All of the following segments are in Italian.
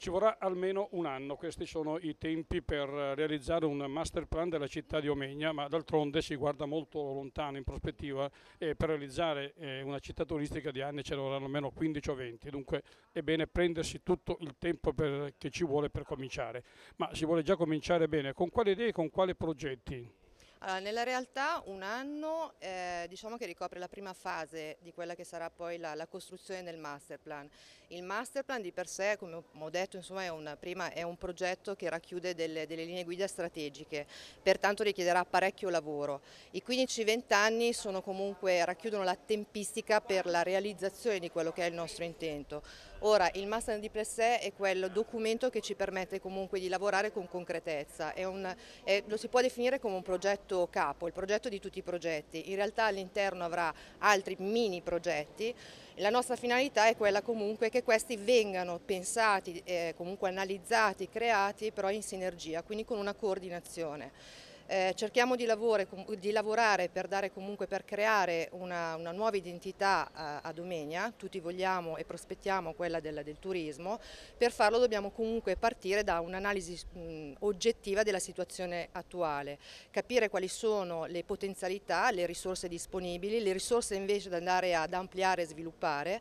Ci vorrà almeno un anno, questi sono i tempi per realizzare un master plan della città di Omegna, ma d'altronde si guarda molto lontano in prospettiva e per realizzare eh, una città turistica di anni ce ne vorranno almeno 15 o 20, dunque è bene prendersi tutto il tempo per, che ci vuole per cominciare, ma si vuole già cominciare bene, con quali idee e con quali progetti? Allora, nella realtà un anno eh, diciamo che ricopre la prima fase di quella che sarà poi la, la, costruzione del master plan. Il master plan di per sé, come ho detto, insomma, è, una, prima, è un progetto che racchiude delle, delle, linee guida strategiche, pertanto richiederà parecchio lavoro. I 15-20 anni comunque, racchiudono la tempistica per la realizzazione di quello che è il nostro intento. Ora, il master di per sé è quel documento che ci permette comunque di lavorare con concretezza, è un, è, lo si può definire come un progetto capo, il progetto di tutti i progetti, in realtà all'interno avrà altri mini progetti, la nostra finalità è quella comunque che questi vengano pensati, eh, comunque analizzati, creati però in sinergia, quindi con una coordinazione. Eh, cerchiamo di, lavore, di, lavorare per, dare comunque, per creare una, una nuova identità a, a, Domenia, tutti vogliamo e prospettiamo quella del, del turismo, per farlo dobbiamo comunque partire da un'analisi oggettiva della situazione attuale, capire quali sono le potenzialità, le risorse disponibili, le risorse invece da andare ad ampliare e sviluppare,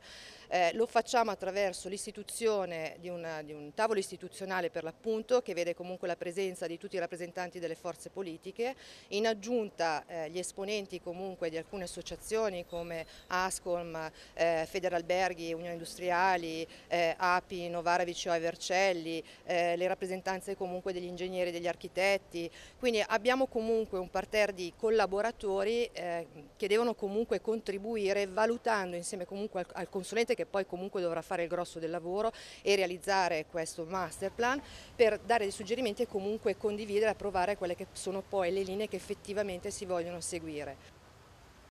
eh, lo facciamo attraverso l'istituzione di, di, un tavolo istituzionale per l'appunto che vede comunque la presenza di tutti i rappresentanti delle forze politiche, in aggiunta eh, gli esponenti comunque di alcune associazioni come Ascom, eh, Federalberghi, Unione Industriali, eh, API, Novara Viceo e Vercelli, eh, le rappresentanze comunque degli ingegneri e degli architetti, quindi abbiamo comunque un parterre di collaboratori eh, che devono comunque contribuire valutando insieme comunque al, al consulente che poi comunque dovrà fare il grosso del lavoro e realizzare questo master plan per dare dei suggerimenti e comunque condividere e approvare quelle che sono poi le linee che effettivamente si vogliono seguire.